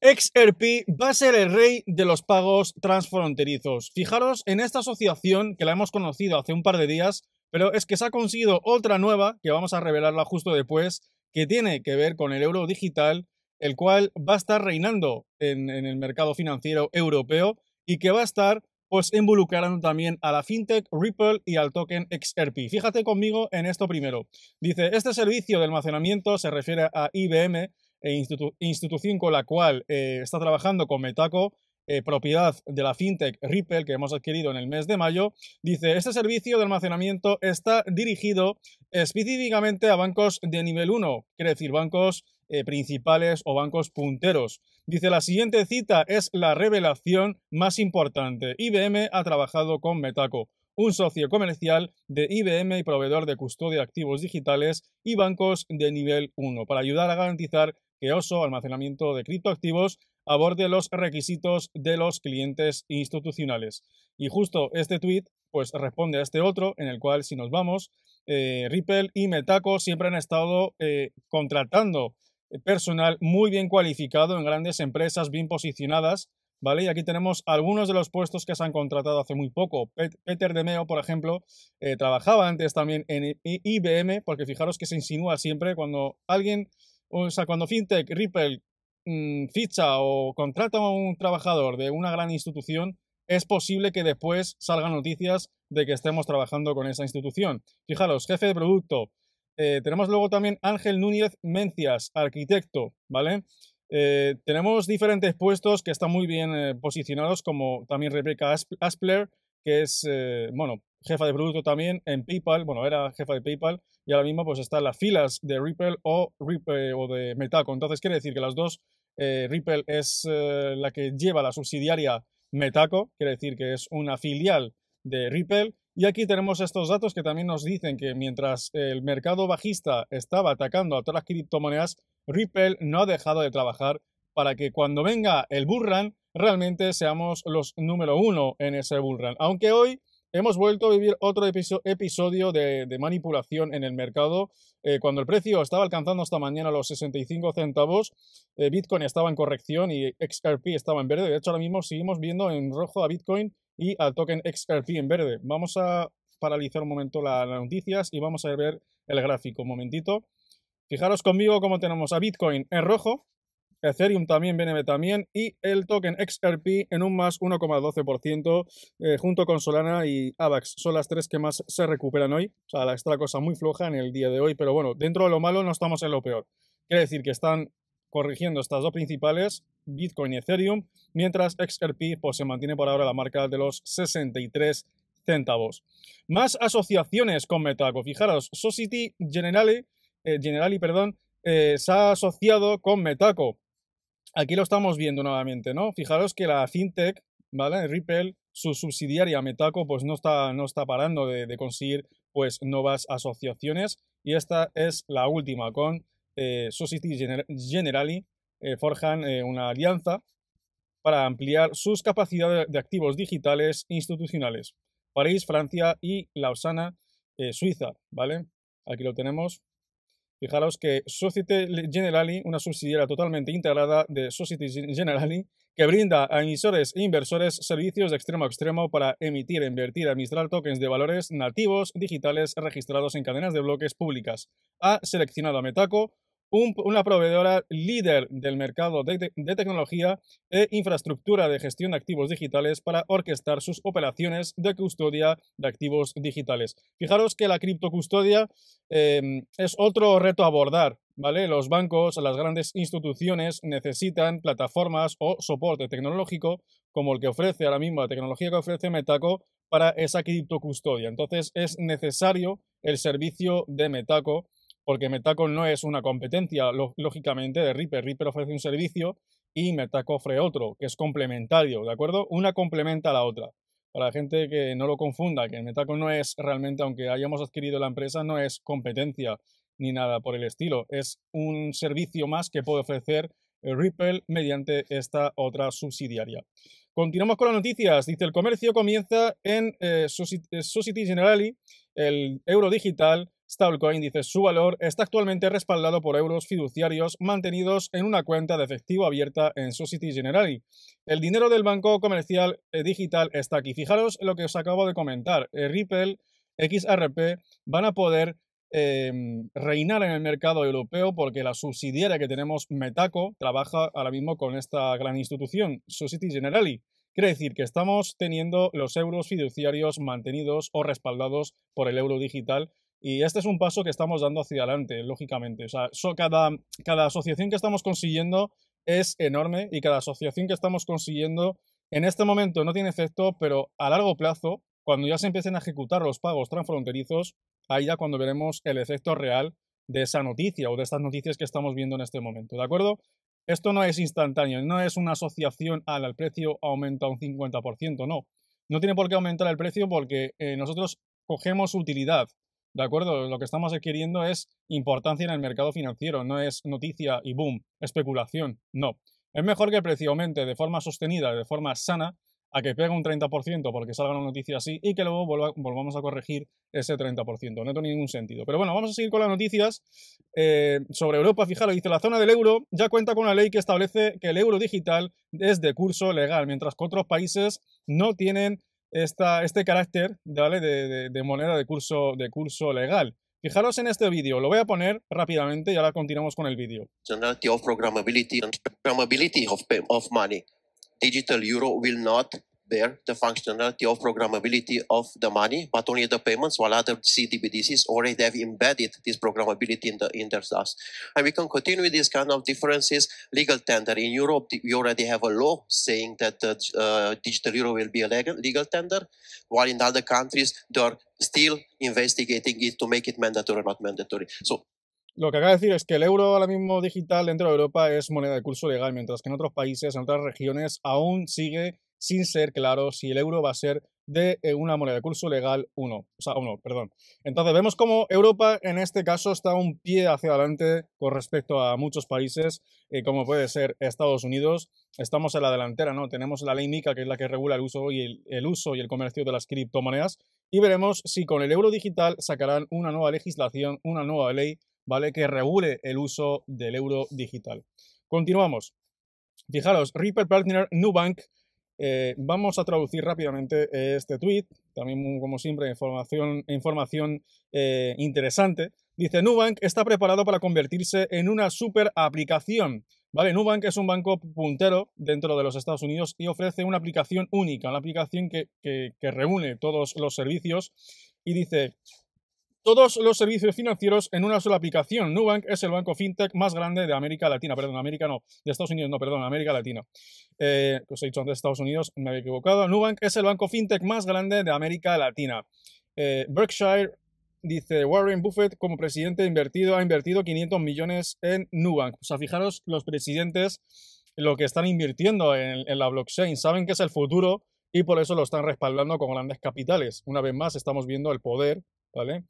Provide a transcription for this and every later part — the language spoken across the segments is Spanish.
XRP va a ser el rey de los pagos transfronterizos. Fijaros en esta asociación que la hemos conocido hace un par de días, pero es que se ha conseguido otra nueva, que vamos a revelarla justo después, que tiene que ver con el euro digital, el cual va a estar reinando en, el mercado financiero europeo y que va a estar pues involucrando también a la fintech Ripple y al token XRP. E Fíjate conmigo en esto primero. Dice, este servicio de almacenamiento se refiere a IBM, e institución con la cual eh, está trabajando con Metaco, eh, propiedad de la fintech Ripple que hemos adquirido en el mes de mayo, dice, este servicio de almacenamiento está dirigido específicamente a bancos de nivel 1, quiere decir bancos eh, principales o bancos punteros. Dice, la siguiente cita es la revelación más importante. IBM ha trabajado con Metaco un socio comercial de IBM y proveedor de custodia de activos digitales y bancos de nivel 1 para ayudar a garantizar que OSO, almacenamiento de criptoactivos, aborde los requisitos de los clientes institucionales. Y justo este tweet pues responde a este otro en el cual si nos vamos, eh, Ripple y Metaco siempre han estado eh, contratando eh, personal muy bien cualificado en grandes empresas bien posicionadas, ¿vale? Y aquí tenemos algunos de los puestos que se han contratado hace muy poco. peter Peter Demeo, por ejemplo, trabajaba antes también en IBM, porque fijaros que se insinúa siempre cuando alguien o sea, cuando FinTech, Ripple mm, ficha o contrata a un trabajador de una gran institución, es posible que después salgan noticias de que estemos trabajando con esa institución. Fijaros, jefe de producto. Eh, tenemos luego también Ángel Núñez Mencias, arquitecto, ¿vale? Eh, tenemos diferentes puestos que están muy bien eh, posicionados, como también Rebecca Aspler, que es, eh, bueno, jefa de producto también en PayPal, bueno, era jefa de PayPal y ahora mismo pues está en las filas de Ripple o, eh, o de Metaco. Entonces quiere decir que las dos, eh, Ripple es la que lleva la subsidiaria Metaco, quiere decir que es una filial de Ripple. Y aquí tenemos estos datos que también nos dicen que mientras el mercado bajista estaba atacando a todas las criptomonedas, Ripple no ha dejado de trabajar para que cuando venga el bullrun, realmente seamos los número uno en ese bullrun. Aunque hoy hemos vuelto a vivir otro episodio de, manipulación en el mercado. Eh, cuando el precio estaba alcanzando esta mañana los 65 centavos, eh, Bitcoin estaba en corrección y XRP estaba en verde. De hecho, ahora mismo seguimos viendo en rojo a Bitcoin y al token XRP en verde. Vamos a paralizar un momento las noticias y vamos a ver el gráfico. Un momentito. Fijaros conmigo cómo tenemos a Bitcoin en rojo, Ethereum también, BNB también, y el token XRP en un más 1,12%, eh, junto con Solana y AVAX. Son las tres que más se recuperan hoy. O sea, la extra cosa muy floja en el día de hoy, pero bueno, dentro de lo malo no estamos en lo peor. Quiere decir que están corrigiendo estas dos principales, Bitcoin y Ethereum, mientras XRP pues, se mantiene por ahora la marca de los 63 centavos. Más asociaciones con Metaco. Fijaros, Society Generali, eh, Generali perdón, eh, se ha asociado con Metaco aquí lo estamos viendo nuevamente, ¿no? Fijaros que la fintech, ¿vale? Ripple, su subsidiaria Metaco, pues no está, no está parando de, conseguir pues nuevas asociaciones y esta es la última con eh, Society Generali, eh, forjan eh, una alianza para ampliar sus capacidades de activos digitales institucionales. París, Francia y Lausana, eh, Suiza, ¿vale? Aquí lo tenemos. Fijaros que Society Generali, una subsidiaria totalmente integrada de Society Generali, que brinda a emisores e inversores servicios de extremo a extremo para emitir, e invertir, administrar tokens de valores nativos digitales registrados en cadenas de bloques públicas, ha seleccionado a Metaco una proveedora líder del mercado de, tecnología e infraestructura de gestión de activos digitales para orquestar sus operaciones de custodia de activos digitales. Fijaros que la criptocustodia em, es otro reto a abordar. ¿Vale? Los bancos, las grandes instituciones necesitan plataformas o soporte tecnológico como el que ofrece ahora mismo la tecnología que ofrece Metaco para esa criptocustodia. Entonces es necesario el servicio de Metaco porque Metaco no es una competencia, lógicamente, de Reaper. Reaper ofrece un servicio y Metaco ofrece otro, que es complementario, ¿de acuerdo? Una complementa a la otra. Para la gente que no lo confunda, que Metaco no es realmente, aunque hayamos adquirido la empresa, no es competencia ni nada por el estilo. Es un servicio más que puede ofrecer eh, Ripple mediante esta otra subsidiaria. Continuamos con las noticias. Dice, el comercio comienza en eh, Society eh, Generali, el euro digital, Stablecoin dice su valor está actualmente respaldado por euros fiduciarios mantenidos en una cuenta de efectivo abierta en Society Generali. El dinero del banco comercial eh, digital está aquí. Fijaros lo que os acabo de comentar. Eh, Ripple, XRP van a poder em, reinar en el mercado europeo porque la subsidiaria que tenemos, Metaco, trabaja ahora mismo con esta gran institución, Society Generali. Quiere decir que estamos teniendo los euros fiduciarios mantenidos o respaldados por el euro digital y este es un paso que estamos dando hacia adelante, lógicamente. O sea, cada, asociación que estamos consiguiendo es enorme y cada asociación que estamos consiguiendo en este momento no tiene efecto, pero a largo plazo, cuando ya se empiecen a ejecutar los pagos transfronterizos, ahí ya cuando veremos el efecto real de esa noticia o de estas noticias que estamos viendo en este momento, ¿de acuerdo? Esto no es instantáneo, no es una asociación al, al precio aumenta un 50%, no. No tiene por qué aumentar el precio porque eh, nosotros cogemos utilidad ¿de acuerdo? Lo que estamos adquiriendo es importancia en el mercado financiero, no es noticia y boom, especulación, no. Es mejor que el precio aumente de forma sostenida, de forma sana, a que pegue un 30% porque salga una noticia así y que luego volvamos a corregir ese 30%. No tiene ningún sentido. Pero bueno, vamos a seguir con las noticias eh, sobre Europa. Fijaros, dice la zona del euro ya cuenta con una ley que establece que el euro digital es de curso legal, mientras que otros países no tienen este carácter ¿vale? de, moneda de curso, de curso legal. Fijaros en este vídeo, lo voy a poner rápidamente y ahora continuamos con el vídeo. programmability programmability of, of money. Digital euro will not bear the functionality of programmability of the money, but only the payments, while other CDBDCs already have embedded this programmability in, the, in their And we can continue with these kind of differences. Legal tender. In Europe, we already have a law saying that the uh, digital euro will be a legal, legal tender, while in other countries, they are still investigating it to make it mandatory or not mandatory. So Lo que acaba de decir es que el euro ahora mismo digital dentro de Europa es moneda de curso legal, mientras que en otros países, en otras regiones, aún sigue sin ser claro si el euro va a ser de eh, una moneda de curso legal uno o sea, uno perdón. Entonces vemos como Europa en este caso está un pie hacia adelante con respecto a muchos países, eh, como puede ser Estados Unidos. Estamos en la delantera, ¿no? Tenemos la ley MICA, que es la que regula el uso y el, uso y el comercio de las criptomonedas, y veremos si con el euro digital sacarán una nueva legislación, una nueva ley, ¿vale? Que regule el uso del euro digital. Continuamos. Fijaros, Ripple Partner Nubank eh, vamos a traducir rápidamente este tweet, también mm, como siempre información, eh, interesante. Dice, Nubank está preparado para convertirse en una super aplicación. Vale, Nubank es un banco puntero dentro de los Estados Unidos y ofrece una aplicación única, una aplicación que, que reúne todos los servicios y dice, todos los servicios financieros en una sola aplicación. Nubank es el banco fintech más grande de América Latina, perdón, América no, de Estados Unidos, no, perdón, América Latina. Eh, os he dicho antes de Estados Unidos, me había equivocado. Nubank es el banco fintech más grande de América Latina. Eh, Berkshire dice Warren Buffett como presidente invertido ha invertido 500 millones en Nubank. O sea, fijaros los presidentes lo que están invirtiendo en, en la blockchain, saben que es el futuro y por eso lo están respaldando con grandes capitales. Una vez más estamos viendo el poder, ¿vale?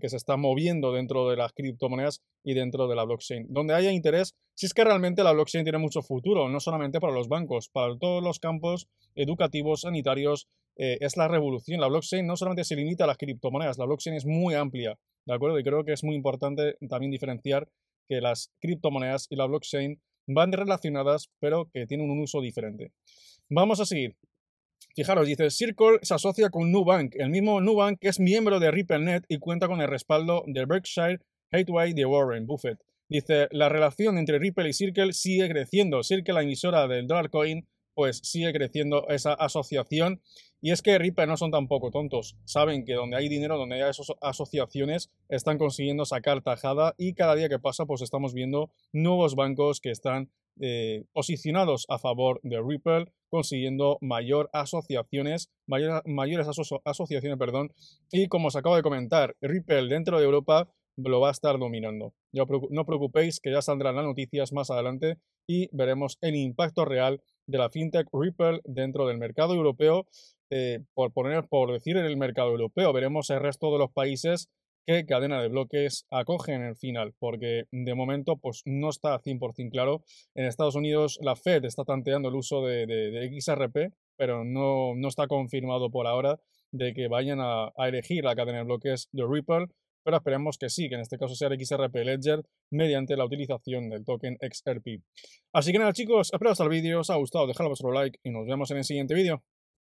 que, se está moviendo dentro de las criptomonedas y dentro de la blockchain. Donde haya interés, si es que realmente la blockchain tiene mucho futuro, no solamente para los bancos, para todos los campos educativos, sanitarios, eh, es la revolución. La blockchain no solamente se limita a las criptomonedas, la blockchain es muy amplia, ¿de acuerdo? Y creo que es muy importante también diferenciar que las criptomonedas y la blockchain van relacionadas, pero que tienen un uso diferente. Vamos a seguir. Fijaros, dice, Circle se asocia con Nubank, el mismo Nubank es miembro de RippleNet y cuenta con el respaldo de Berkshire Hathaway de Warren Buffett. Dice, la relación entre Ripple y Circle sigue creciendo. Circle, la emisora del Dogecoin, pues sigue creciendo esa asociación. Y es que Ripple no son tampoco tontos. Saben que donde hay dinero, donde hay esas asociaciones, están consiguiendo sacar tajada y cada día que pasa, pues estamos viendo nuevos bancos que están eh, posicionados a favor de Ripple, consiguiendo mayor asociaciones, mayor, mayores asociaciones, perdón. Y como os acabo de comentar, Ripple dentro de Europa lo va a estar dominando. no preocupéis que ya saldrán las noticias más adelante y veremos el impacto real de la fintech Ripple dentro del mercado europeo. Eh, por, poner, por decir en el mercado europeo, veremos el resto de los países qué cadena de bloques acogen el final, porque de momento pues, no está 100% claro. En Estados Unidos la Fed está tanteando el uso de, XRP, pero no, está confirmado por ahora de que vayan a elegir la cadena de bloques de Ripple pero esperemos que sí, que en este caso sea el XRP Ledger mediante la utilización del token XRP. Así que nada chicos, espero hasta el vídeo, os ha gustado, dejad vuestro like y nos vemos en el siguiente vídeo.